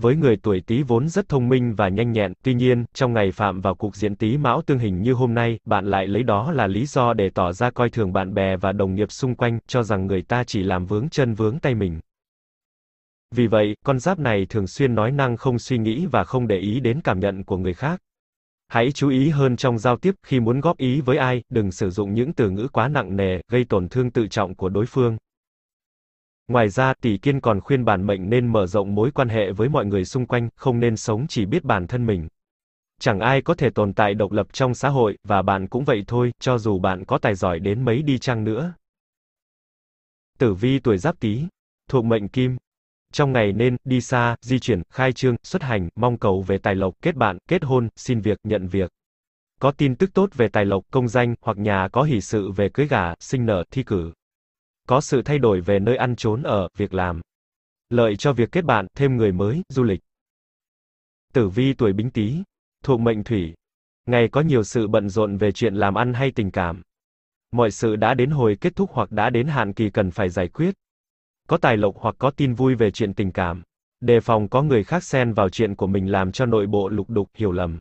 với người tuổi Tý vốn rất thông minh và nhanh nhẹn, tuy nhiên, trong ngày phạm vào cục diện Tý Mão tương hình như hôm nay, bạn lại lấy đó là lý do để tỏ ra coi thường bạn bè và đồng nghiệp xung quanh, cho rằng người ta chỉ làm vướng chân vướng tay mình. Vì vậy, con giáp này thường xuyên nói năng không suy nghĩ và không để ý đến cảm nhận của người khác. Hãy chú ý hơn trong giao tiếp, khi muốn góp ý với ai, đừng sử dụng những từ ngữ quá nặng nề, gây tổn thương tự trọng của đối phương. Ngoài ra, Tỷ Kiên còn khuyên bản mệnh nên mở rộng mối quan hệ với mọi người xung quanh, không nên sống chỉ biết bản thân mình. Chẳng ai có thể tồn tại độc lập trong xã hội, và bạn cũng vậy thôi, cho dù bạn có tài giỏi đến mấy đi chăng nữa. Tử vi tuổi Giáp Tý, thuộc mệnh Kim. Trong ngày nên, đi xa, di chuyển, khai trương, xuất hành, mong cầu về tài lộc, kết bạn, kết hôn, xin việc, nhận việc. Có tin tức tốt về tài lộc, công danh, hoặc nhà có hỷ sự về cưới gả, sinh nở, thi cử có sự thay đổi về nơi ăn trốn ở, việc làm. Lợi cho việc kết bạn, thêm người mới, du lịch. Tử vi tuổi Bính Tý, thuộc mệnh thủy. Ngày có nhiều sự bận rộn về chuyện làm ăn hay tình cảm. Mọi sự đã đến hồi kết thúc hoặc đã đến hạn kỳ cần phải giải quyết. Có tài lộc hoặc có tin vui về chuyện tình cảm. Đề phòng có người khác xen vào chuyện của mình làm cho nội bộ lục đục, hiểu lầm.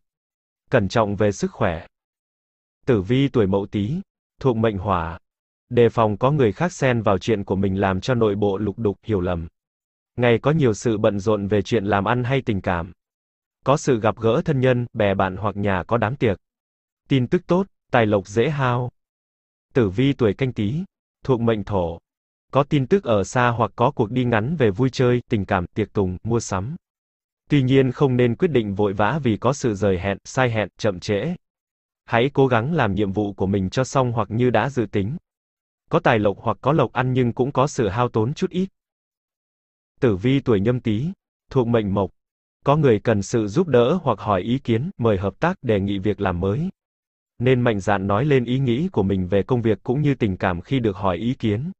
Cẩn trọng về sức khỏe. Tử vi tuổi Mậu Tý, thuộc mệnh hỏa đề phòng có người khác xen vào chuyện của mình làm cho nội bộ lục đục hiểu lầm. Ngày có nhiều sự bận rộn về chuyện làm ăn hay tình cảm. Có sự gặp gỡ thân nhân, bè bạn hoặc nhà có đám tiệc. Tin tức tốt, tài lộc dễ hao. Tử vi tuổi canh tí, thuộc mệnh thổ. Có tin tức ở xa hoặc có cuộc đi ngắn về vui chơi, tình cảm, tiệc tùng, mua sắm. Tuy nhiên không nên quyết định vội vã vì có sự rời hẹn, sai hẹn, chậm trễ. Hãy cố gắng làm nhiệm vụ của mình cho xong hoặc như đã dự tính có tài lộc hoặc có lộc ăn nhưng cũng có sự hao tốn chút ít. Tử vi tuổi nhâm tý, thuộc mệnh mộc. Có người cần sự giúp đỡ hoặc hỏi ý kiến, mời hợp tác, đề nghị việc làm mới. Nên mạnh dạn nói lên ý nghĩ của mình về công việc cũng như tình cảm khi được hỏi ý kiến.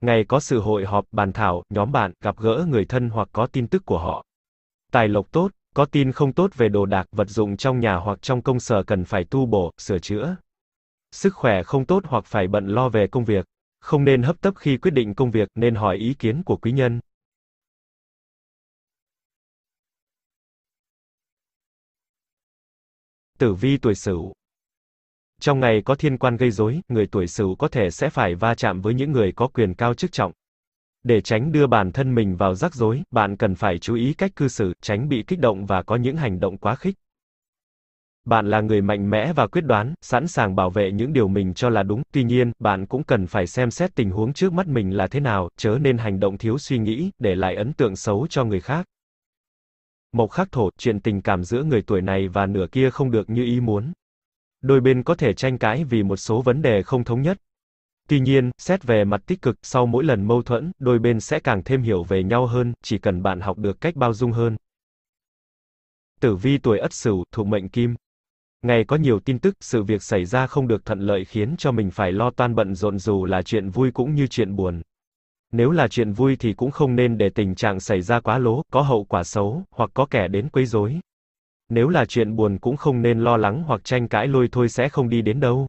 Ngày có sự hội họp, bàn thảo, nhóm bạn, gặp gỡ người thân hoặc có tin tức của họ. Tài lộc tốt, có tin không tốt về đồ đạc, vật dụng trong nhà hoặc trong công sở cần phải tu bổ, sửa chữa sức khỏe không tốt hoặc phải bận lo về công việc. Không nên hấp tấp khi quyết định công việc, nên hỏi ý kiến của quý nhân. Tử vi tuổi Sửu Trong ngày có thiên quan gây rối, người tuổi Sửu có thể sẽ phải va chạm với những người có quyền cao chức trọng. Để tránh đưa bản thân mình vào rắc rối, bạn cần phải chú ý cách cư xử, tránh bị kích động và có những hành động quá khích. Bạn là người mạnh mẽ và quyết đoán, sẵn sàng bảo vệ những điều mình cho là đúng, tuy nhiên, bạn cũng cần phải xem xét tình huống trước mắt mình là thế nào, chớ nên hành động thiếu suy nghĩ, để lại ấn tượng xấu cho người khác. Mộc khắc thổ, chuyện tình cảm giữa người tuổi này và nửa kia không được như ý muốn. Đôi bên có thể tranh cãi vì một số vấn đề không thống nhất. Tuy nhiên, xét về mặt tích cực, sau mỗi lần mâu thuẫn, đôi bên sẽ càng thêm hiểu về nhau hơn, chỉ cần bạn học được cách bao dung hơn. Tử vi tuổi Ất Sửu, thuộc mệnh Kim, Ngày có nhiều tin tức, sự việc xảy ra không được thuận lợi khiến cho mình phải lo toan bận rộn dù là chuyện vui cũng như chuyện buồn. Nếu là chuyện vui thì cũng không nên để tình trạng xảy ra quá lố, có hậu quả xấu, hoặc có kẻ đến quấy rối. Nếu là chuyện buồn cũng không nên lo lắng hoặc tranh cãi lôi thôi sẽ không đi đến đâu.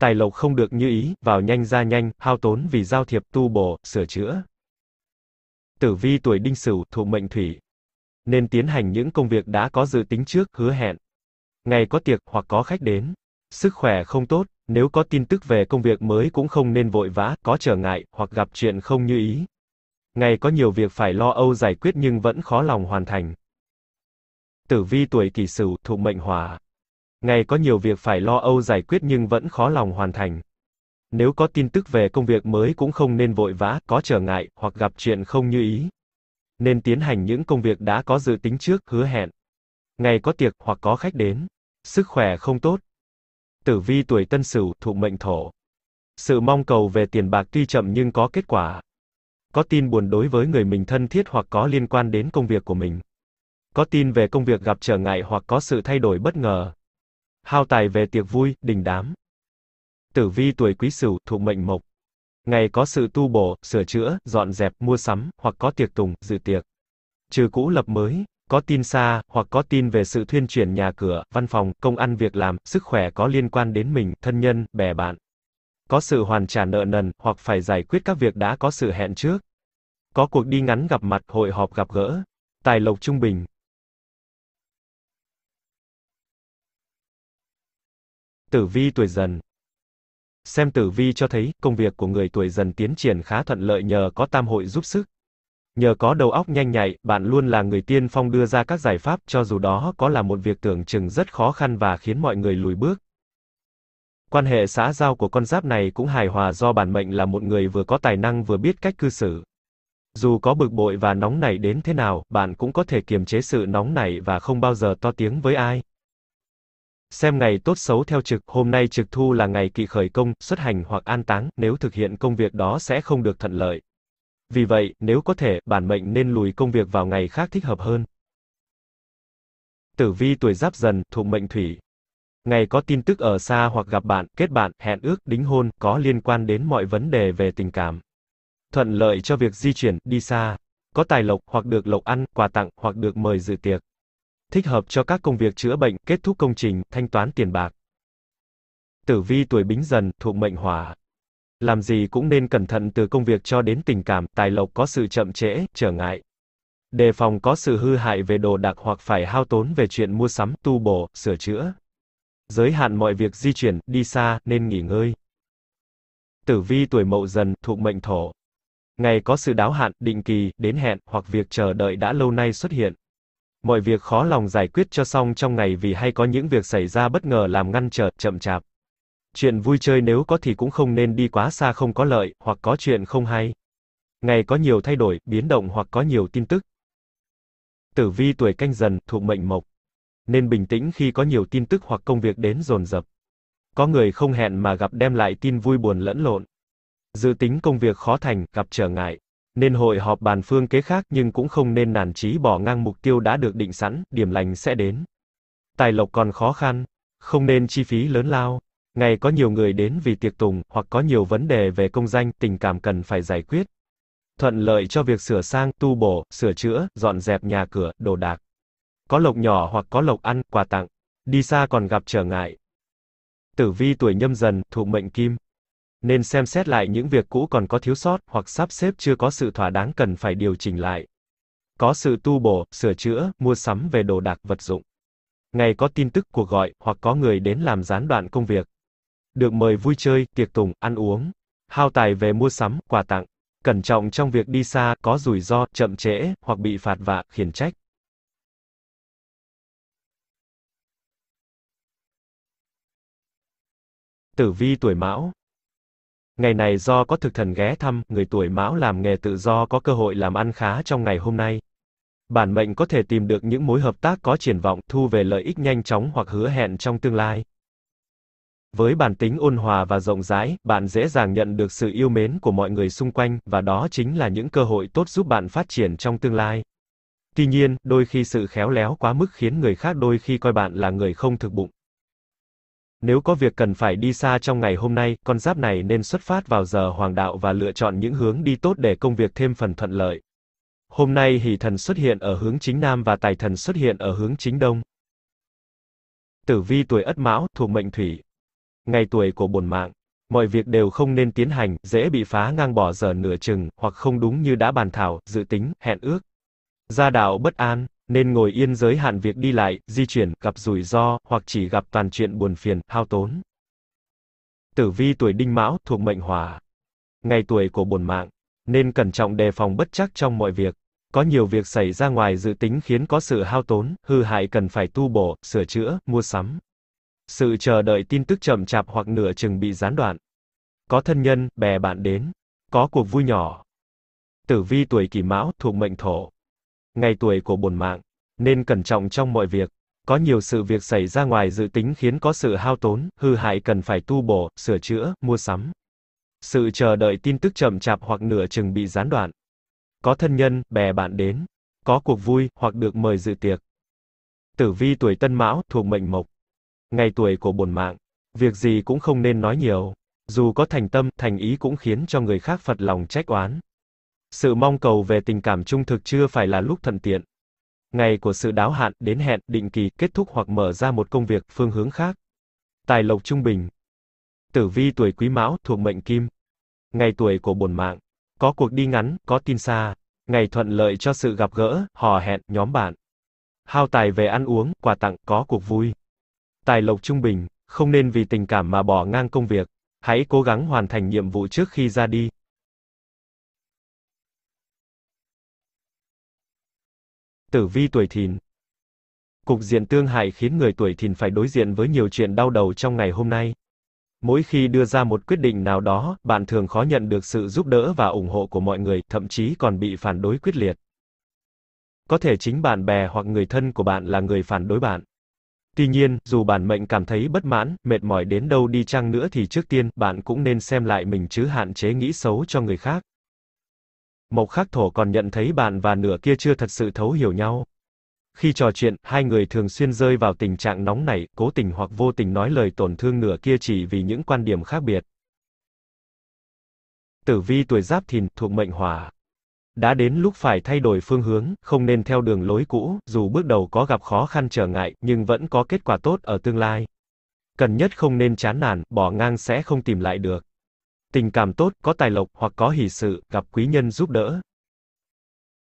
Tài lộc không được như ý, vào nhanh ra nhanh, hao tốn vì giao thiệp tu bổ, sửa chữa. Tử vi tuổi đinh sửu, thụ mệnh thủy. Nên tiến hành những công việc đã có dự tính trước, hứa hẹn ngày có tiệc hoặc có khách đến. Sức khỏe không tốt, nếu có tin tức về công việc mới cũng không nên vội vã, có trở ngại hoặc gặp chuyện không như ý. Ngày có nhiều việc phải lo âu giải quyết nhưng vẫn khó lòng hoàn thành. Tử vi tuổi Kỷ Sửu, thuộc mệnh Hỏa. Ngày có nhiều việc phải lo âu giải quyết nhưng vẫn khó lòng hoàn thành. Nếu có tin tức về công việc mới cũng không nên vội vã, có trở ngại hoặc gặp chuyện không như ý. Nên tiến hành những công việc đã có dự tính trước, hứa hẹn ngày có tiệc hoặc có khách đến, sức khỏe không tốt. Tử vi tuổi Tân Sửu thuộc mệnh Thổ. Sự mong cầu về tiền bạc tuy chậm nhưng có kết quả. Có tin buồn đối với người mình thân thiết hoặc có liên quan đến công việc của mình. Có tin về công việc gặp trở ngại hoặc có sự thay đổi bất ngờ. Hao tài về tiệc vui, đình đám. Tử vi tuổi Quý Sửu thuộc mệnh Mộc. Ngày có sự tu bổ, sửa chữa, dọn dẹp, mua sắm hoặc có tiệc tùng, dự tiệc. Trừ cũ lập mới, có tin xa, hoặc có tin về sự thuyên chuyển nhà cửa, văn phòng, công ăn việc làm, sức khỏe có liên quan đến mình, thân nhân, bè bạn. Có sự hoàn trả nợ nần, hoặc phải giải quyết các việc đã có sự hẹn trước. Có cuộc đi ngắn gặp mặt, hội họp gặp gỡ. Tài lộc trung bình. Tử vi tuổi dần Xem tử vi cho thấy, công việc của người tuổi dần tiến triển khá thuận lợi nhờ có tam hội giúp sức. Nhờ có đầu óc nhanh nhạy, bạn luôn là người tiên phong đưa ra các giải pháp, cho dù đó có là một việc tưởng chừng rất khó khăn và khiến mọi người lùi bước. Quan hệ xã giao của con giáp này cũng hài hòa do bản mệnh là một người vừa có tài năng vừa biết cách cư xử. Dù có bực bội và nóng nảy đến thế nào, bạn cũng có thể kiềm chế sự nóng nảy và không bao giờ to tiếng với ai. Xem ngày tốt xấu theo trực, hôm nay trực thu là ngày kỵ khởi công, xuất hành hoặc an táng, nếu thực hiện công việc đó sẽ không được thuận lợi. Vì vậy, nếu có thể, bản mệnh nên lùi công việc vào ngày khác thích hợp hơn. Tử vi tuổi giáp dần, thuộc mệnh thủy. Ngày có tin tức ở xa hoặc gặp bạn, kết bạn, hẹn ước, đính hôn, có liên quan đến mọi vấn đề về tình cảm. Thuận lợi cho việc di chuyển, đi xa. Có tài lộc, hoặc được lộc ăn, quà tặng, hoặc được mời dự tiệc. Thích hợp cho các công việc chữa bệnh, kết thúc công trình, thanh toán tiền bạc. Tử vi tuổi bính dần, thuộc mệnh hỏa. Làm gì cũng nên cẩn thận từ công việc cho đến tình cảm, tài lộc có sự chậm trễ, trở ngại. Đề phòng có sự hư hại về đồ đạc hoặc phải hao tốn về chuyện mua sắm, tu bổ, sửa chữa. Giới hạn mọi việc di chuyển, đi xa, nên nghỉ ngơi. Tử vi tuổi mậu dần, thuộc mệnh thổ. Ngày có sự đáo hạn, định kỳ, đến hẹn, hoặc việc chờ đợi đã lâu nay xuất hiện. Mọi việc khó lòng giải quyết cho xong trong ngày vì hay có những việc xảy ra bất ngờ làm ngăn trở, chậm chạp chuyện vui chơi nếu có thì cũng không nên đi quá xa không có lợi, hoặc có chuyện không hay. Ngày có nhiều thay đổi, biến động hoặc có nhiều tin tức. Tử vi tuổi canh dần, thuộc mệnh mộc. Nên bình tĩnh khi có nhiều tin tức hoặc công việc đến dồn dập. Có người không hẹn mà gặp đem lại tin vui buồn lẫn lộn. Dự tính công việc khó thành, gặp trở ngại. Nên hội họp bàn phương kế khác nhưng cũng không nên nản chí bỏ ngang mục tiêu đã được định sẵn, điểm lành sẽ đến. Tài lộc còn khó khăn, không nên chi phí lớn lao, Ngày có nhiều người đến vì tiệc tùng, hoặc có nhiều vấn đề về công danh, tình cảm cần phải giải quyết. Thuận lợi cho việc sửa sang, tu bổ, sửa chữa, dọn dẹp nhà cửa, đồ đạc. Có lộc nhỏ hoặc có lộc ăn, quà tặng. Đi xa còn gặp trở ngại. Tử vi tuổi nhâm dần, thuộc mệnh kim. Nên xem xét lại những việc cũ còn có thiếu sót, hoặc sắp xếp chưa có sự thỏa đáng cần phải điều chỉnh lại. Có sự tu bổ, sửa chữa, mua sắm về đồ đạc vật dụng. Ngày có tin tức cuộc gọi, hoặc có người đến làm gián đoạn công việc được mời vui chơi, tiệc tùng, ăn uống, hao tài về mua sắm, quà tặng. Cẩn trọng trong việc đi xa, có rủi ro, chậm trễ, hoặc bị phạt vạ, khiển trách. Tử vi tuổi Mão Ngày này do có thực thần ghé thăm, người tuổi Mão làm nghề tự do có cơ hội làm ăn khá trong ngày hôm nay. Bản mệnh có thể tìm được những mối hợp tác có triển vọng, thu về lợi ích nhanh chóng hoặc hứa hẹn trong tương lai. Với bản tính ôn hòa và rộng rãi, bạn dễ dàng nhận được sự yêu mến của mọi người xung quanh, và đó chính là những cơ hội tốt giúp bạn phát triển trong tương lai. Tuy nhiên, đôi khi sự khéo léo quá mức khiến người khác đôi khi coi bạn là người không thực bụng. Nếu có việc cần phải đi xa trong ngày hôm nay, con giáp này nên xuất phát vào giờ hoàng đạo và lựa chọn những hướng đi tốt để công việc thêm phần thuận lợi. Hôm nay hỷ thần xuất hiện ở hướng chính nam và tài thần xuất hiện ở hướng chính đông. Tử vi tuổi Ất Mão thuộc mệnh Thủy, ngày tuổi của bổn mạng. Mọi việc đều không nên tiến hành, dễ bị phá ngang bỏ dở nửa chừng, hoặc không đúng như đã bàn thảo, dự tính, hẹn ước. Gia đạo bất an, nên ngồi yên giới hạn việc đi lại, di chuyển, gặp rủi ro, hoặc chỉ gặp toàn chuyện buồn phiền, hao tốn. Tử vi tuổi đinh mão, thuộc mệnh hỏa. Ngày tuổi của bổn mạng, nên cẩn trọng đề phòng bất chắc trong mọi việc. Có nhiều việc xảy ra ngoài dự tính khiến có sự hao tốn, hư hại cần phải tu bổ, sửa chữa, mua sắm sự chờ đợi tin tức chậm chạp hoặc nửa chừng bị gián đoạn. Có thân nhân, bè bạn đến, có cuộc vui nhỏ. Tử vi tuổi kỷ mão thuộc mệnh thổ. Ngày tuổi của bổn mạng, nên cẩn trọng trong mọi việc. Có nhiều sự việc xảy ra ngoài dự tính khiến có sự hao tốn, hư hại cần phải tu bổ, sửa chữa, mua sắm. Sự chờ đợi tin tức chậm chạp hoặc nửa chừng bị gián đoạn. Có thân nhân, bè bạn đến, có cuộc vui, hoặc được mời dự tiệc. Tử vi tuổi tân mão thuộc mệnh mộc ngày tuổi của bổn mạng. Việc gì cũng không nên nói nhiều. Dù có thành tâm, thành ý cũng khiến cho người khác phật lòng trách oán. Sự mong cầu về tình cảm trung thực chưa phải là lúc thuận tiện. Ngày của sự đáo hạn, đến hẹn, định kỳ, kết thúc hoặc mở ra một công việc, phương hướng khác. Tài lộc trung bình. Tử vi tuổi quý mão, thuộc mệnh kim. Ngày tuổi của bổn mạng. Có cuộc đi ngắn, có tin xa. Ngày thuận lợi cho sự gặp gỡ, hò hẹn, nhóm bạn. Hao tài về ăn uống, quà tặng, có cuộc vui tài lộc trung bình, không nên vì tình cảm mà bỏ ngang công việc, hãy cố gắng hoàn thành nhiệm vụ trước khi ra đi. Tử vi tuổi thìn Cục diện tương hại khiến người tuổi thìn phải đối diện với nhiều chuyện đau đầu trong ngày hôm nay. Mỗi khi đưa ra một quyết định nào đó, bạn thường khó nhận được sự giúp đỡ và ủng hộ của mọi người, thậm chí còn bị phản đối quyết liệt. Có thể chính bạn bè hoặc người thân của bạn là người phản đối bạn. Tuy nhiên, dù bản mệnh cảm thấy bất mãn, mệt mỏi đến đâu đi chăng nữa thì trước tiên, bạn cũng nên xem lại mình chứ hạn chế nghĩ xấu cho người khác. Mộc Khắc Thổ còn nhận thấy bạn và nửa kia chưa thật sự thấu hiểu nhau. Khi trò chuyện, hai người thường xuyên rơi vào tình trạng nóng nảy, cố tình hoặc vô tình nói lời tổn thương nửa kia chỉ vì những quan điểm khác biệt. Tử vi tuổi Giáp Thìn thuộc mệnh Hỏa, đã đến lúc phải thay đổi phương hướng, không nên theo đường lối cũ, dù bước đầu có gặp khó khăn trở ngại, nhưng vẫn có kết quả tốt ở tương lai. Cần nhất không nên chán nản, bỏ ngang sẽ không tìm lại được. Tình cảm tốt, có tài lộc hoặc có hỷ sự, gặp quý nhân giúp đỡ.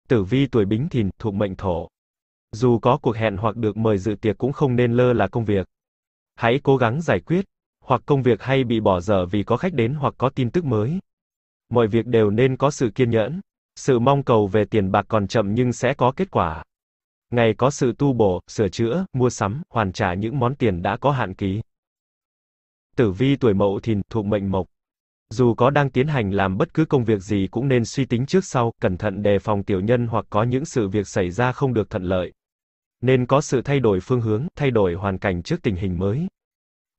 Tử vi tuổi Bính Thìn, thuộc mệnh Thổ. Dù có cuộc hẹn hoặc được mời dự tiệc cũng không nên lơ là công việc. Hãy cố gắng giải quyết, hoặc công việc hay bị bỏ dở vì có khách đến hoặc có tin tức mới. Mọi việc đều nên có sự kiên nhẫn. Sự mong cầu về tiền bạc còn chậm nhưng sẽ có kết quả. Ngày có sự tu bổ, sửa chữa, mua sắm, hoàn trả những món tiền đã có hạn ký. Tử vi tuổi mậu thìn, thuộc mệnh mộc. Dù có đang tiến hành làm bất cứ công việc gì cũng nên suy tính trước sau, cẩn thận đề phòng tiểu nhân hoặc có những sự việc xảy ra không được thuận lợi. Nên có sự thay đổi phương hướng, thay đổi hoàn cảnh trước tình hình mới.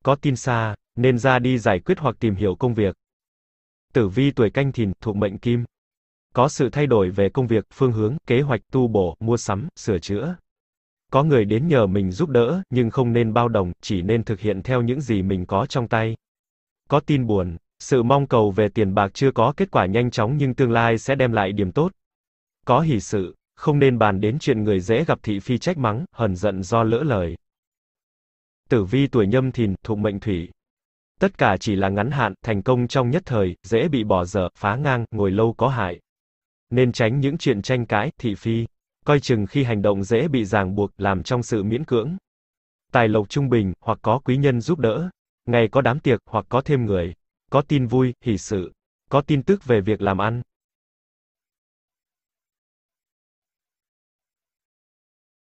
Có tin xa, nên ra đi giải quyết hoặc tìm hiểu công việc. Tử vi tuổi canh thìn, thuộc mệnh kim. Có sự thay đổi về công việc, phương hướng, kế hoạch, tu bổ, mua sắm, sửa chữa. Có người đến nhờ mình giúp đỡ, nhưng không nên bao đồng, chỉ nên thực hiện theo những gì mình có trong tay. Có tin buồn, sự mong cầu về tiền bạc chưa có kết quả nhanh chóng nhưng tương lai sẽ đem lại điểm tốt. Có hỷ sự, không nên bàn đến chuyện người dễ gặp thị phi trách mắng, hờn giận do lỡ lời. Tử vi tuổi nhâm thìn, thuộc mệnh thủy. Tất cả chỉ là ngắn hạn, thành công trong nhất thời, dễ bị bỏ dở, phá ngang, ngồi lâu có hại. Nên tránh những chuyện tranh cãi, thị phi. Coi chừng khi hành động dễ bị ràng buộc, làm trong sự miễn cưỡng. Tài lộc trung bình, hoặc có quý nhân giúp đỡ. Ngày có đám tiệc, hoặc có thêm người. Có tin vui, hỷ sự. Có tin tức về việc làm ăn.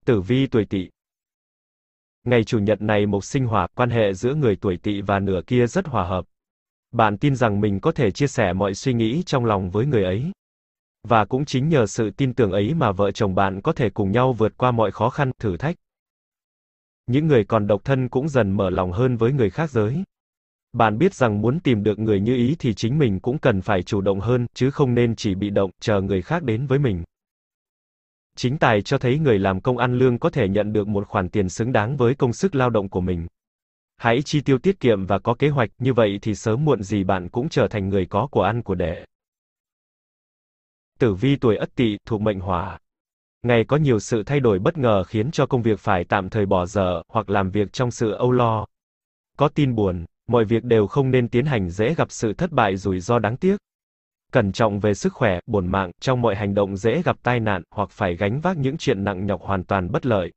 Tử vi tuổi tỵ Ngày chủ nhật này mộc sinh hỏa, quan hệ giữa người tuổi tỵ và nửa kia rất hòa hợp. Bạn tin rằng mình có thể chia sẻ mọi suy nghĩ trong lòng với người ấy. Và cũng chính nhờ sự tin tưởng ấy mà vợ chồng bạn có thể cùng nhau vượt qua mọi khó khăn, thử thách. Những người còn độc thân cũng dần mở lòng hơn với người khác giới. Bạn biết rằng muốn tìm được người như ý thì chính mình cũng cần phải chủ động hơn, chứ không nên chỉ bị động, chờ người khác đến với mình. Chính tài cho thấy người làm công ăn lương có thể nhận được một khoản tiền xứng đáng với công sức lao động của mình. Hãy chi tiêu tiết kiệm và có kế hoạch, như vậy thì sớm muộn gì bạn cũng trở thành người có của ăn của đẻ tử vi tuổi ất tỵ thuộc mệnh hỏa. Ngày có nhiều sự thay đổi bất ngờ khiến cho công việc phải tạm thời bỏ dở, hoặc làm việc trong sự âu lo. Có tin buồn, mọi việc đều không nên tiến hành dễ gặp sự thất bại rủi ro đáng tiếc. Cẩn trọng về sức khỏe, buồn mạng, trong mọi hành động dễ gặp tai nạn, hoặc phải gánh vác những chuyện nặng nhọc hoàn toàn bất lợi.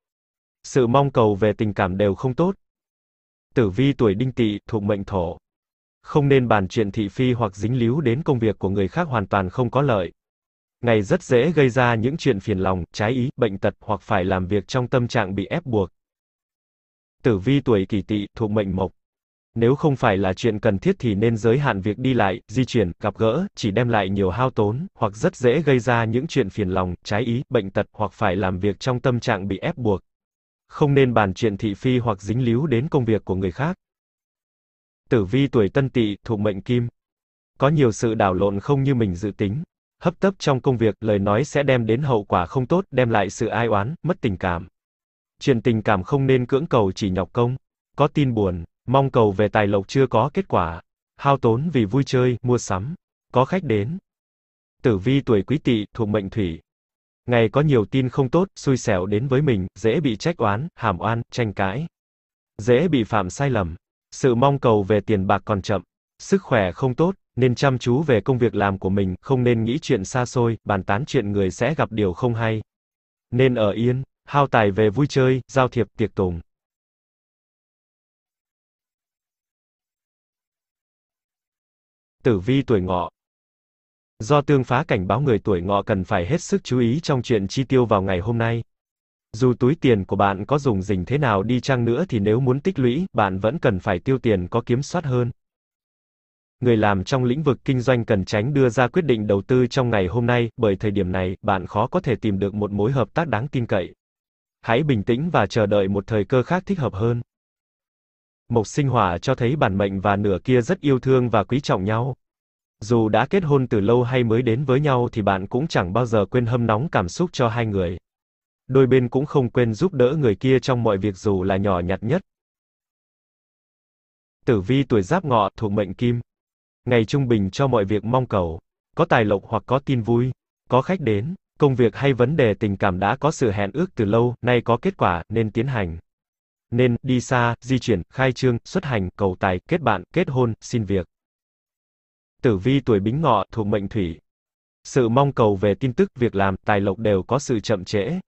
Sự mong cầu về tình cảm đều không tốt. Tử vi tuổi đinh tỵ thuộc mệnh thổ. Không nên bàn chuyện thị phi hoặc dính líu đến công việc của người khác hoàn toàn không có lợi ngày rất dễ gây ra những chuyện phiền lòng, trái ý, bệnh tật hoặc phải làm việc trong tâm trạng bị ép buộc. Tử vi tuổi kỷ tỵ thuộc mệnh mộc. Nếu không phải là chuyện cần thiết thì nên giới hạn việc đi lại, di chuyển, gặp gỡ, chỉ đem lại nhiều hao tốn, hoặc rất dễ gây ra những chuyện phiền lòng, trái ý, bệnh tật hoặc phải làm việc trong tâm trạng bị ép buộc. Không nên bàn chuyện thị phi hoặc dính líu đến công việc của người khác. Tử vi tuổi tân tỵ thuộc mệnh kim. Có nhiều sự đảo lộn không như mình dự tính, hấp tấp trong công việc, lời nói sẽ đem đến hậu quả không tốt, đem lại sự ai oán, mất tình cảm. Chuyện tình cảm không nên cưỡng cầu chỉ nhọc công. Có tin buồn, mong cầu về tài lộc chưa có kết quả. Hao tốn vì vui chơi, mua sắm. Có khách đến. Tử vi tuổi quý tỵ, thuộc mệnh thủy. Ngày có nhiều tin không tốt, xui xẻo đến với mình, dễ bị trách oán, hàm oan, tranh cãi. Dễ bị phạm sai lầm. Sự mong cầu về tiền bạc còn chậm. Sức khỏe không tốt, nên chăm chú về công việc làm của mình, không nên nghĩ chuyện xa xôi, bàn tán chuyện người sẽ gặp điều không hay. Nên ở yên, hao tài về vui chơi, giao thiệp, tiệc tùng. Tử vi tuổi ngọ Do tương phá cảnh báo người tuổi ngọ cần phải hết sức chú ý trong chuyện chi tiêu vào ngày hôm nay. Dù túi tiền của bạn có dùng dình thế nào đi chăng nữa thì nếu muốn tích lũy, bạn vẫn cần phải tiêu tiền có kiểm soát hơn người làm trong lĩnh vực kinh doanh cần tránh đưa ra quyết định đầu tư trong ngày hôm nay, bởi thời điểm này, bạn khó có thể tìm được một mối hợp tác đáng tin cậy. Hãy bình tĩnh và chờ đợi một thời cơ khác thích hợp hơn. Mộc sinh hỏa cho thấy bản mệnh và nửa kia rất yêu thương và quý trọng nhau. Dù đã kết hôn từ lâu hay mới đến với nhau thì bạn cũng chẳng bao giờ quên hâm nóng cảm xúc cho hai người. Đôi bên cũng không quên giúp đỡ người kia trong mọi việc dù là nhỏ nhặt nhất. Tử vi tuổi Giáp Ngọ thuộc mệnh Kim ngày trung bình cho mọi việc mong cầu, có tài lộc hoặc có tin vui, có khách đến, công việc hay vấn đề tình cảm đã có sự hẹn ước từ lâu, nay có kết quả nên tiến hành. Nên đi xa, di chuyển, khai trương, xuất hành, cầu tài, kết bạn, kết hôn, xin việc. Tử vi tuổi Bính Ngọ thuộc mệnh Thủy. Sự mong cầu về tin tức, việc làm, tài lộc đều có sự chậm trễ.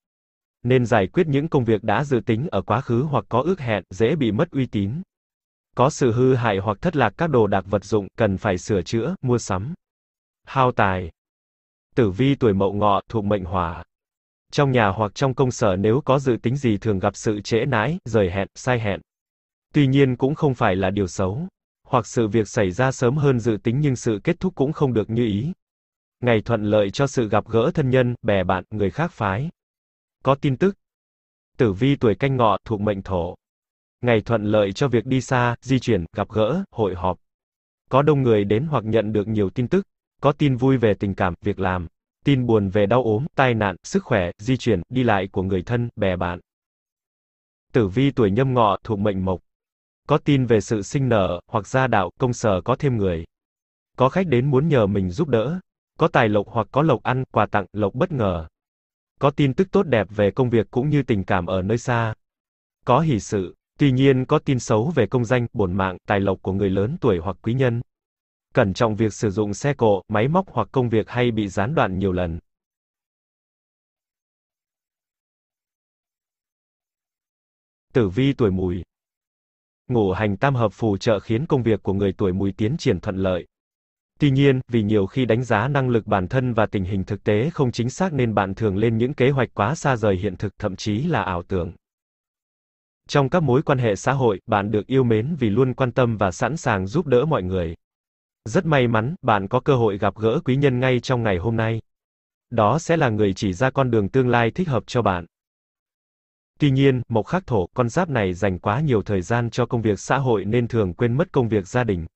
Nên giải quyết những công việc đã dự tính ở quá khứ hoặc có ước hẹn, dễ bị mất uy tín, có sự hư hại hoặc thất lạc các đồ đạc vật dụng, cần phải sửa chữa, mua sắm. Hao tài. Tử vi tuổi mậu ngọ, thuộc mệnh hỏa. Trong nhà hoặc trong công sở nếu có dự tính gì thường gặp sự trễ nãi, rời hẹn, sai hẹn. Tuy nhiên cũng không phải là điều xấu. Hoặc sự việc xảy ra sớm hơn dự tính nhưng sự kết thúc cũng không được như ý. Ngày thuận lợi cho sự gặp gỡ thân nhân, bè bạn, người khác phái. Có tin tức. Tử vi tuổi canh ngọ, thuộc mệnh thổ ngày thuận lợi cho việc đi xa, di chuyển, gặp gỡ, hội họp. Có đông người đến hoặc nhận được nhiều tin tức, có tin vui về tình cảm, việc làm, tin buồn về đau ốm, tai nạn, sức khỏe, di chuyển, đi lại của người thân, bè bạn. Tử vi tuổi nhâm ngọ thuộc mệnh mộc. Có tin về sự sinh nở, hoặc gia đạo, công sở có thêm người. Có khách đến muốn nhờ mình giúp đỡ. Có tài lộc hoặc có lộc ăn, quà tặng, lộc bất ngờ. Có tin tức tốt đẹp về công việc cũng như tình cảm ở nơi xa. Có hỷ sự, Tuy nhiên có tin xấu về công danh, bổn mạng, tài lộc của người lớn tuổi hoặc quý nhân. Cẩn trọng việc sử dụng xe cộ, máy móc hoặc công việc hay bị gián đoạn nhiều lần. Tử vi tuổi mùi Ngũ hành tam hợp phù trợ khiến công việc của người tuổi mùi tiến triển thuận lợi. Tuy nhiên, vì nhiều khi đánh giá năng lực bản thân và tình hình thực tế không chính xác nên bạn thường lên những kế hoạch quá xa rời hiện thực, thậm chí là ảo tưởng. Trong các mối quan hệ xã hội, bạn được yêu mến vì luôn quan tâm và sẵn sàng giúp đỡ mọi người. Rất may mắn, bạn có cơ hội gặp gỡ quý nhân ngay trong ngày hôm nay. Đó sẽ là người chỉ ra con đường tương lai thích hợp cho bạn. Tuy nhiên, mộc khắc thổ, con giáp này dành quá nhiều thời gian cho công việc xã hội nên thường quên mất công việc gia đình.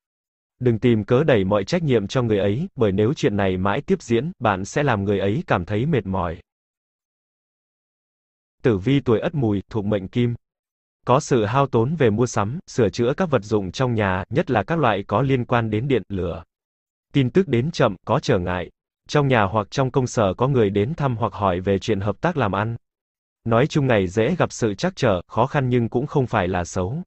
Đừng tìm cớ đẩy mọi trách nhiệm cho người ấy, bởi nếu chuyện này mãi tiếp diễn, bạn sẽ làm người ấy cảm thấy mệt mỏi. Tử vi tuổi Ất Mùi, thuộc mệnh Kim, có sự hao tốn về mua sắm, sửa chữa các vật dụng trong nhà, nhất là các loại có liên quan đến điện, lửa. Tin tức đến chậm, có trở ngại. Trong nhà hoặc trong công sở có người đến thăm hoặc hỏi về chuyện hợp tác làm ăn. Nói chung ngày dễ gặp sự trắc trở, khó khăn nhưng cũng không phải là xấu.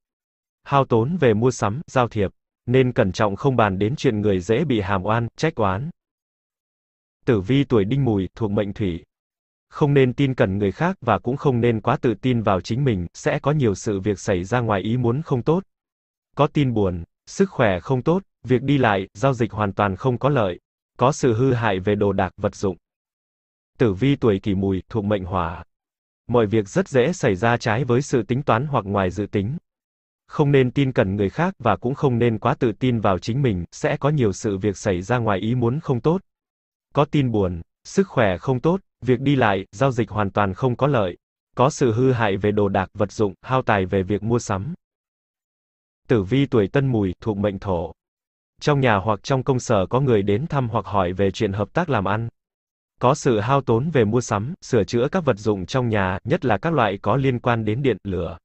Hao tốn về mua sắm, giao thiệp, nên cẩn trọng không bàn đến chuyện người dễ bị hàm oan, trách oán. Tử vi tuổi đinh mùi, thuộc mệnh thủy, không nên tin cẩn người khác và cũng không nên quá tự tin vào chính mình, sẽ có nhiều sự việc xảy ra ngoài ý muốn không tốt. Có tin buồn, sức khỏe không tốt, việc đi lại, giao dịch hoàn toàn không có lợi, có sự hư hại về đồ đạc, vật dụng. Tử vi tuổi kỷ mùi, thuộc mệnh hỏa. Mọi việc rất dễ xảy ra trái với sự tính toán hoặc ngoài dự tính. Không nên tin cẩn người khác và cũng không nên quá tự tin vào chính mình, sẽ có nhiều sự việc xảy ra ngoài ý muốn không tốt. Có tin buồn, sức khỏe không tốt, Việc đi lại, giao dịch hoàn toàn không có lợi. Có sự hư hại về đồ đạc, vật dụng, hao tài về việc mua sắm. Tử vi tuổi tân mùi, thuộc mệnh thổ. Trong nhà hoặc trong công sở có người đến thăm hoặc hỏi về chuyện hợp tác làm ăn. Có sự hao tốn về mua sắm, sửa chữa các vật dụng trong nhà, nhất là các loại có liên quan đến điện, lửa.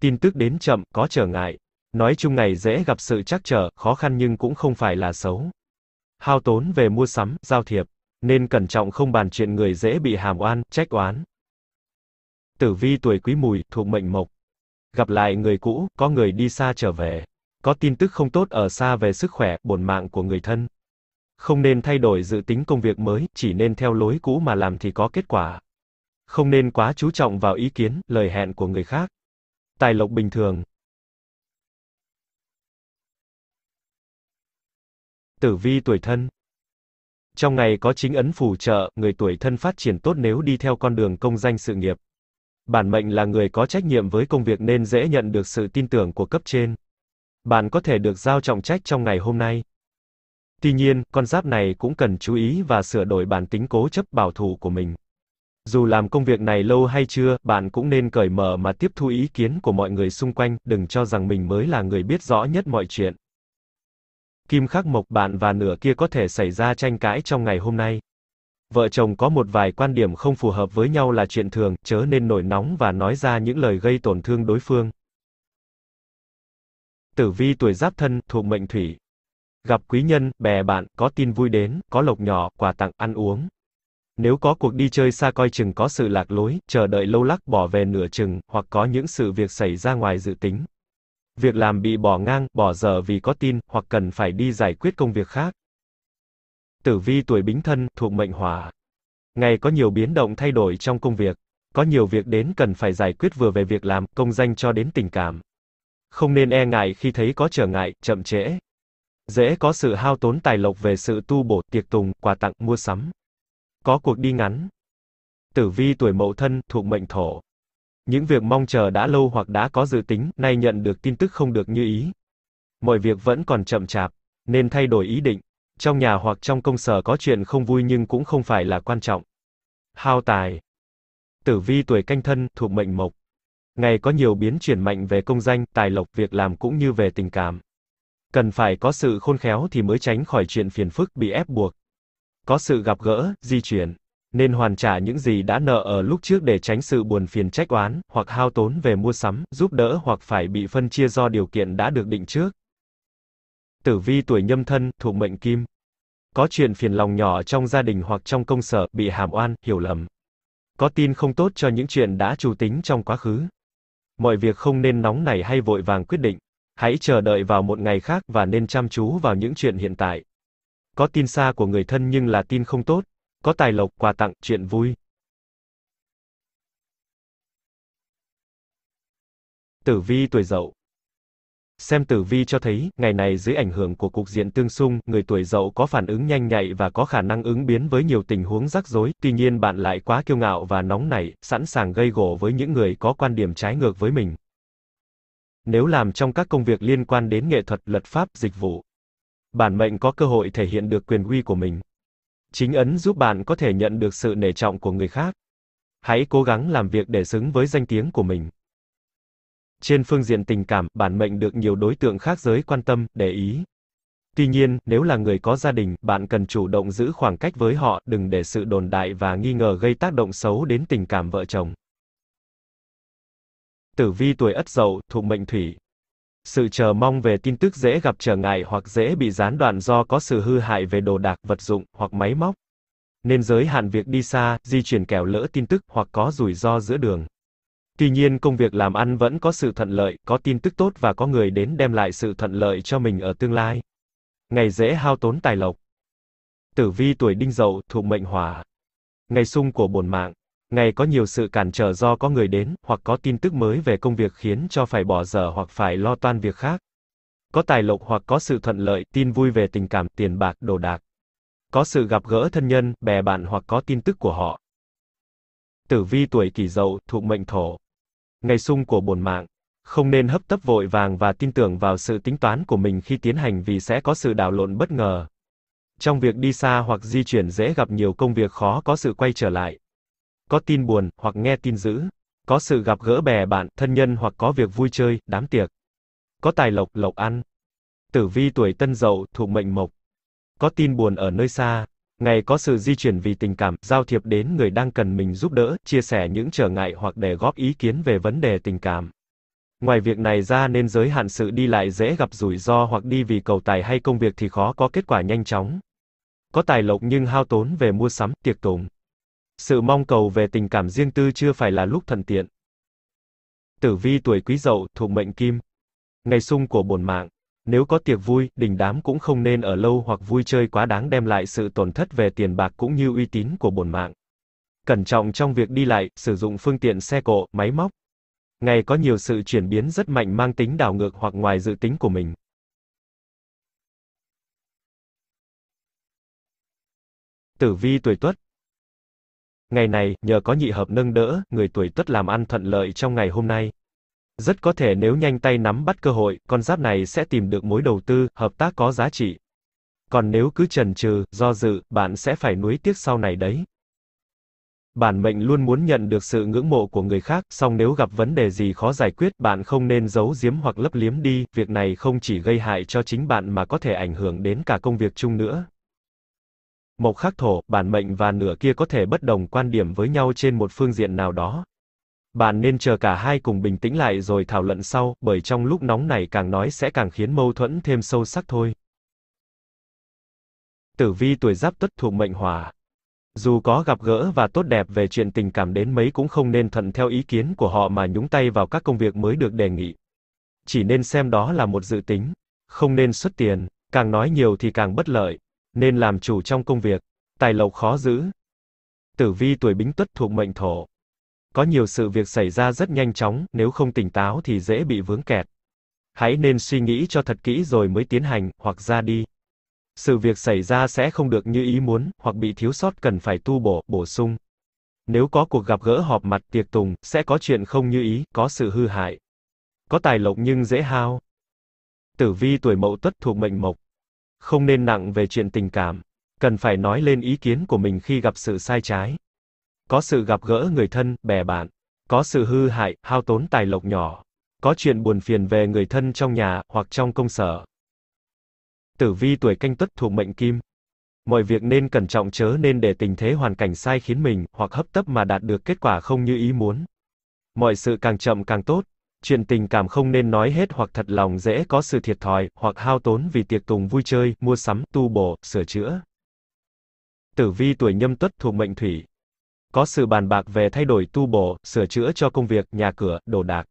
Tin tức đến chậm, có trở ngại. Nói chung ngày dễ gặp sự trắc trở, khó khăn nhưng cũng không phải là xấu. Hao tốn về mua sắm, giao thiệp nên cẩn trọng không bàn chuyện người dễ bị hàm oan, trách oán. Tử vi tuổi quý mùi, thuộc mệnh mộc. Gặp lại người cũ, có người đi xa trở về. Có tin tức không tốt ở xa về sức khỏe, bổn mạng của người thân. Không nên thay đổi dự tính công việc mới, chỉ nên theo lối cũ mà làm thì có kết quả. Không nên quá chú trọng vào ý kiến, lời hẹn của người khác. Tài lộc bình thường. Tử vi tuổi thân, trong ngày có chính ấn phù trợ, người tuổi thân phát triển tốt nếu đi theo con đường công danh sự nghiệp. Bản mệnh là người có trách nhiệm với công việc nên dễ nhận được sự tin tưởng của cấp trên. Bạn có thể được giao trọng trách trong ngày hôm nay. Tuy nhiên, con giáp này cũng cần chú ý và sửa đổi bản tính cố chấp bảo thủ của mình. Dù làm công việc này lâu hay chưa, bạn cũng nên cởi mở mà tiếp thu ý kiến của mọi người xung quanh, đừng cho rằng mình mới là người biết rõ nhất mọi chuyện kim khắc mộc bạn và nửa kia có thể xảy ra tranh cãi trong ngày hôm nay. Vợ chồng có một vài quan điểm không phù hợp với nhau là chuyện thường, chớ nên nổi nóng và nói ra những lời gây tổn thương đối phương. Tử vi tuổi giáp thân, thuộc mệnh thủy. Gặp quý nhân, bè bạn, có tin vui đến, có lộc nhỏ, quà tặng, ăn uống. Nếu có cuộc đi chơi xa coi chừng có sự lạc lối, chờ đợi lâu lắc bỏ về nửa chừng, hoặc có những sự việc xảy ra ngoài dự tính, Việc làm bị bỏ ngang, bỏ dở vì có tin, hoặc cần phải đi giải quyết công việc khác. Tử vi tuổi bính thân, thuộc mệnh hỏa. Ngày có nhiều biến động thay đổi trong công việc. Có nhiều việc đến cần phải giải quyết vừa về việc làm, công danh cho đến tình cảm. Không nên e ngại khi thấy có trở ngại, chậm trễ. Dễ có sự hao tốn tài lộc về sự tu bổ, tiệc tùng, quà tặng, mua sắm. Có cuộc đi ngắn. Tử vi tuổi mậu thân, thuộc mệnh thổ. Những việc mong chờ đã lâu hoặc đã có dự tính, nay nhận được tin tức không được như ý. Mọi việc vẫn còn chậm chạp, nên thay đổi ý định. Trong nhà hoặc trong công sở có chuyện không vui nhưng cũng không phải là quan trọng. Hao tài. Tử vi tuổi canh thân, thuộc mệnh mộc. Ngày có nhiều biến chuyển mạnh về công danh, tài lộc, việc làm cũng như về tình cảm. Cần phải có sự khôn khéo thì mới tránh khỏi chuyện phiền phức bị ép buộc. Có sự gặp gỡ, di chuyển nên hoàn trả những gì đã nợ ở lúc trước để tránh sự buồn phiền trách oán, hoặc hao tốn về mua sắm, giúp đỡ hoặc phải bị phân chia do điều kiện đã được định trước. Tử vi tuổi nhâm thân, thuộc mệnh kim. Có chuyện phiền lòng nhỏ trong gia đình hoặc trong công sở, bị hàm oan, hiểu lầm. Có tin không tốt cho những chuyện đã chủ tính trong quá khứ. Mọi việc không nên nóng nảy hay vội vàng quyết định. Hãy chờ đợi vào một ngày khác và nên chăm chú vào những chuyện hiện tại. Có tin xa của người thân nhưng là tin không tốt, có tài lộc, quà tặng, chuyện vui. Tử vi tuổi dậu Xem tử vi cho thấy, ngày này dưới ảnh hưởng của cục diện tương xung, người tuổi dậu có phản ứng nhanh nhạy và có khả năng ứng biến với nhiều tình huống rắc rối, tuy nhiên bạn lại quá kiêu ngạo và nóng nảy, sẵn sàng gây gổ với những người có quan điểm trái ngược với mình. Nếu làm trong các công việc liên quan đến nghệ thuật, luật pháp, dịch vụ, bản mệnh có cơ hội thể hiện được quyền uy của mình chính ấn giúp bạn có thể nhận được sự nể trọng của người khác. Hãy cố gắng làm việc để xứng với danh tiếng của mình. Trên phương diện tình cảm, bản mệnh được nhiều đối tượng khác giới quan tâm, để ý. Tuy nhiên, nếu là người có gia đình, bạn cần chủ động giữ khoảng cách với họ, đừng để sự đồn đại và nghi ngờ gây tác động xấu đến tình cảm vợ chồng. Tử vi tuổi Ất Dậu, thuộc mệnh Thủy, sự chờ mong về tin tức dễ gặp trở ngại hoặc dễ bị gián đoạn do có sự hư hại về đồ đạc, vật dụng hoặc máy móc. Nên giới hạn việc đi xa, di chuyển kẻo lỡ tin tức hoặc có rủi ro giữa đường. Tuy nhiên công việc làm ăn vẫn có sự thuận lợi, có tin tức tốt và có người đến đem lại sự thuận lợi cho mình ở tương lai. Ngày dễ hao tốn tài lộc. Tử vi tuổi đinh dậu thuộc mệnh hỏa. Ngày sung của bổn mạng. Ngày có nhiều sự cản trở do có người đến, hoặc có tin tức mới về công việc khiến cho phải bỏ dở hoặc phải lo toan việc khác. Có tài lộc hoặc có sự thuận lợi, tin vui về tình cảm, tiền bạc, đồ đạc. Có sự gặp gỡ thân nhân, bè bạn hoặc có tin tức của họ. Tử vi tuổi kỷ dậu, thuộc mệnh thổ. Ngày sung của bổn mạng. Không nên hấp tấp vội vàng và tin tưởng vào sự tính toán của mình khi tiến hành vì sẽ có sự đảo lộn bất ngờ. Trong việc đi xa hoặc di chuyển dễ gặp nhiều công việc khó có sự quay trở lại có tin buồn, hoặc nghe tin dữ, có sự gặp gỡ bè bạn, thân nhân hoặc có việc vui chơi, đám tiệc. Có tài lộc, lộc ăn. Tử vi tuổi tân dậu, thuộc mệnh mộc. Có tin buồn ở nơi xa, ngày có sự di chuyển vì tình cảm, giao thiệp đến người đang cần mình giúp đỡ, chia sẻ những trở ngại hoặc để góp ý kiến về vấn đề tình cảm. Ngoài việc này ra nên giới hạn sự đi lại dễ gặp rủi ro hoặc đi vì cầu tài hay công việc thì khó có kết quả nhanh chóng. Có tài lộc nhưng hao tốn về mua sắm, tiệc tùng sự mong cầu về tình cảm riêng tư chưa phải là lúc thuận tiện. Tử vi tuổi quý dậu thuộc mệnh kim. Ngày sung của bổn mạng. Nếu có tiệc vui, đình đám cũng không nên ở lâu hoặc vui chơi quá đáng đem lại sự tổn thất về tiền bạc cũng như uy tín của bổn mạng. Cẩn trọng trong việc đi lại, sử dụng phương tiện xe cộ, máy móc. Ngày có nhiều sự chuyển biến rất mạnh mang tính đảo ngược hoặc ngoài dự tính của mình. Tử vi tuổi Tuất Ngày này, nhờ có nhị hợp nâng đỡ, người tuổi tuất làm ăn thuận lợi trong ngày hôm nay. Rất có thể nếu nhanh tay nắm bắt cơ hội, con giáp này sẽ tìm được mối đầu tư, hợp tác có giá trị. Còn nếu cứ chần chừ, do dự, bạn sẽ phải nuối tiếc sau này đấy. Bản mệnh luôn muốn nhận được sự ngưỡng mộ của người khác, song nếu gặp vấn đề gì khó giải quyết, bạn không nên giấu giếm hoặc lấp liếm đi, việc này không chỉ gây hại cho chính bạn mà có thể ảnh hưởng đến cả công việc chung nữa một khắc thổ, bản mệnh và nửa kia có thể bất đồng quan điểm với nhau trên một phương diện nào đó. Bạn nên chờ cả hai cùng bình tĩnh lại rồi thảo luận sau, bởi trong lúc nóng này càng nói sẽ càng khiến mâu thuẫn thêm sâu sắc thôi. Tử vi tuổi giáp tuất thuộc mệnh hỏa. Dù có gặp gỡ và tốt đẹp về chuyện tình cảm đến mấy cũng không nên thuận theo ý kiến của họ mà nhúng tay vào các công việc mới được đề nghị. Chỉ nên xem đó là một dự tính, không nên xuất tiền, càng nói nhiều thì càng bất lợi, nên làm chủ trong công việc, tài lộc khó giữ. Tử vi tuổi Bính Tuất thuộc mệnh Thổ. Có nhiều sự việc xảy ra rất nhanh chóng, nếu không tỉnh táo thì dễ bị vướng kẹt. Hãy nên suy nghĩ cho thật kỹ rồi mới tiến hành hoặc ra đi. Sự việc xảy ra sẽ không được như ý muốn, hoặc bị thiếu sót cần phải tu bổ, bổ sung. Nếu có cuộc gặp gỡ họp mặt tiệc tùng, sẽ có chuyện không như ý, có sự hư hại. Có tài lộc nhưng dễ hao. Tử vi tuổi Mậu Tuất thuộc mệnh Mộc không nên nặng về chuyện tình cảm, cần phải nói lên ý kiến của mình khi gặp sự sai trái. Có sự gặp gỡ người thân, bè bạn, có sự hư hại, hao tốn tài lộc nhỏ, có chuyện buồn phiền về người thân trong nhà hoặc trong công sở. Tử vi tuổi canh tuất thuộc mệnh kim. Mọi việc nên cẩn trọng chớ nên để tình thế hoàn cảnh sai khiến mình hoặc hấp tấp mà đạt được kết quả không như ý muốn. Mọi sự càng chậm càng tốt, chuyện tình cảm không nên nói hết hoặc thật lòng dễ có sự thiệt thòi, hoặc hao tốn vì tiệc tùng vui chơi, mua sắm, tu bổ, sửa chữa. Tử vi tuổi nhâm tuất thuộc mệnh thủy. Có sự bàn bạc về thay đổi tu bổ, sửa chữa cho công việc, nhà cửa, đồ đạc.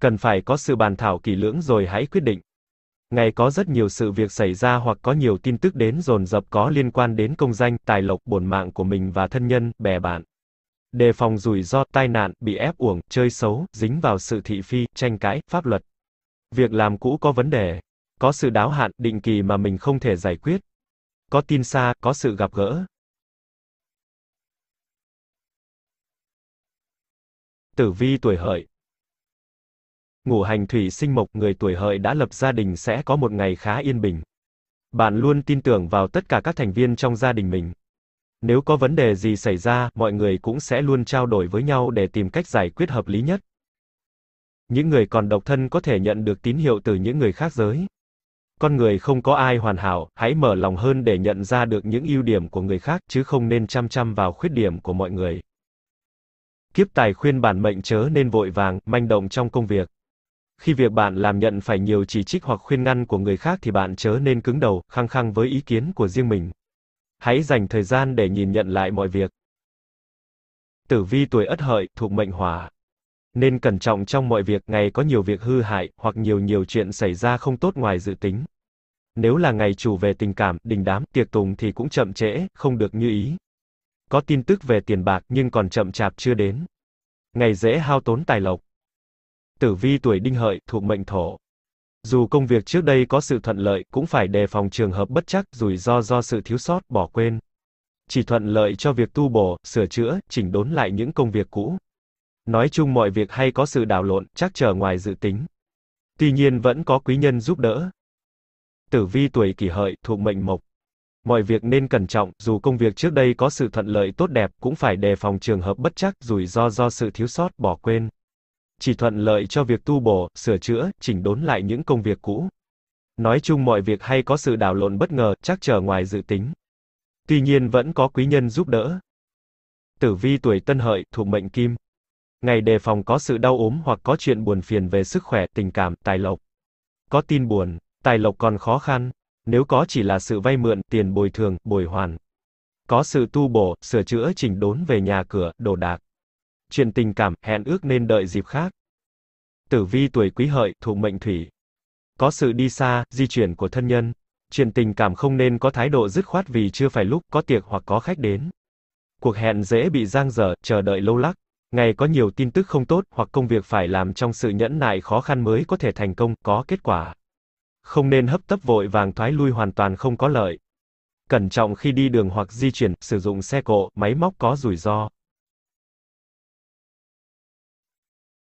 Cần phải có sự bàn thảo kỹ lưỡng rồi hãy quyết định. Ngày có rất nhiều sự việc xảy ra hoặc có nhiều tin tức đến dồn dập có liên quan đến công danh, tài lộc, bổn mạng của mình và thân nhân, bè bạn đề phòng rủi ro tai nạn, bị ép uổng, chơi xấu, dính vào sự thị phi, tranh cãi, pháp luật. Việc làm cũ có vấn đề, có sự đáo hạn, định kỳ mà mình không thể giải quyết. Có tin xa, có sự gặp gỡ. Tử vi tuổi hợi Ngũ hành thủy sinh mộc, người tuổi hợi đã lập gia đình sẽ có một ngày khá yên bình. Bạn luôn tin tưởng vào tất cả các thành viên trong gia đình mình. Nếu có vấn đề gì xảy ra, mọi người cũng sẽ luôn trao đổi với nhau để tìm cách giải quyết hợp lý nhất. Những người còn độc thân có thể nhận được tín hiệu từ những người khác giới. Con người không có ai hoàn hảo, hãy mở lòng hơn để nhận ra được những ưu điểm của người khác chứ không nên chăm chăm vào khuyết điểm của mọi người. Kiếp tài khuyên bản mệnh chớ nên vội vàng, manh động trong công việc. Khi việc bạn làm nhận phải nhiều chỉ trích hoặc khuyên ngăn của người khác thì bạn chớ nên cứng đầu, khăng khăng với ý kiến của riêng mình. Hãy dành thời gian để nhìn nhận lại mọi việc. Tử vi tuổi Ất Hợi thuộc mệnh Hỏa, nên cẩn trọng trong mọi việc, ngày có nhiều việc hư hại hoặc nhiều nhiều chuyện xảy ra không tốt ngoài dự tính. Nếu là ngày chủ về tình cảm, đình đám, tiệc tùng thì cũng chậm trễ, không được như ý. Có tin tức về tiền bạc nhưng còn chậm chạp chưa đến. Ngày dễ hao tốn tài lộc. Tử vi tuổi Đinh Hợi thuộc mệnh Thổ, dù công việc trước đây có sự thuận lợi, cũng phải đề phòng trường hợp bất chắc, rủi ro do sự thiếu sót, bỏ quên. Chỉ thuận lợi cho việc tu bổ, sửa chữa, chỉnh đốn lại những công việc cũ. Nói chung mọi việc hay có sự đảo lộn, chắc trở ngoài dự tính. Tuy nhiên vẫn có quý nhân giúp đỡ. Tử vi tuổi kỷ hợi, thuộc mệnh mộc. Mọi việc nên cẩn trọng, dù công việc trước đây có sự thuận lợi tốt đẹp, cũng phải đề phòng trường hợp bất chắc, rủi ro do sự thiếu sót, bỏ quên chỉ thuận lợi cho việc tu bổ, sửa chữa, chỉnh đốn lại những công việc cũ. Nói chung mọi việc hay có sự đảo lộn bất ngờ, chắc trở ngoài dự tính. Tuy nhiên vẫn có quý nhân giúp đỡ. Tử vi tuổi tân hợi, thuộc mệnh kim. Ngày đề phòng có sự đau ốm hoặc có chuyện buồn phiền về sức khỏe, tình cảm, tài lộc. Có tin buồn, tài lộc còn khó khăn, nếu có chỉ là sự vay mượn, tiền bồi thường, bồi hoàn. Có sự tu bổ, sửa chữa chỉnh đốn về nhà cửa, đồ đạc chuyện tình cảm, hẹn ước nên đợi dịp khác. Tử vi tuổi quý hợi, thuộc mệnh thủy. Có sự đi xa, di chuyển của thân nhân. Chuyện tình cảm không nên có thái độ dứt khoát vì chưa phải lúc có tiệc hoặc có khách đến. Cuộc hẹn dễ bị giang dở, chờ đợi lâu lắc. Ngày có nhiều tin tức không tốt hoặc công việc phải làm trong sự nhẫn nại khó khăn mới có thể thành công, có kết quả. Không nên hấp tấp vội vàng thoái lui hoàn toàn không có lợi. Cẩn trọng khi đi đường hoặc di chuyển, sử dụng xe cộ, máy móc có rủi ro.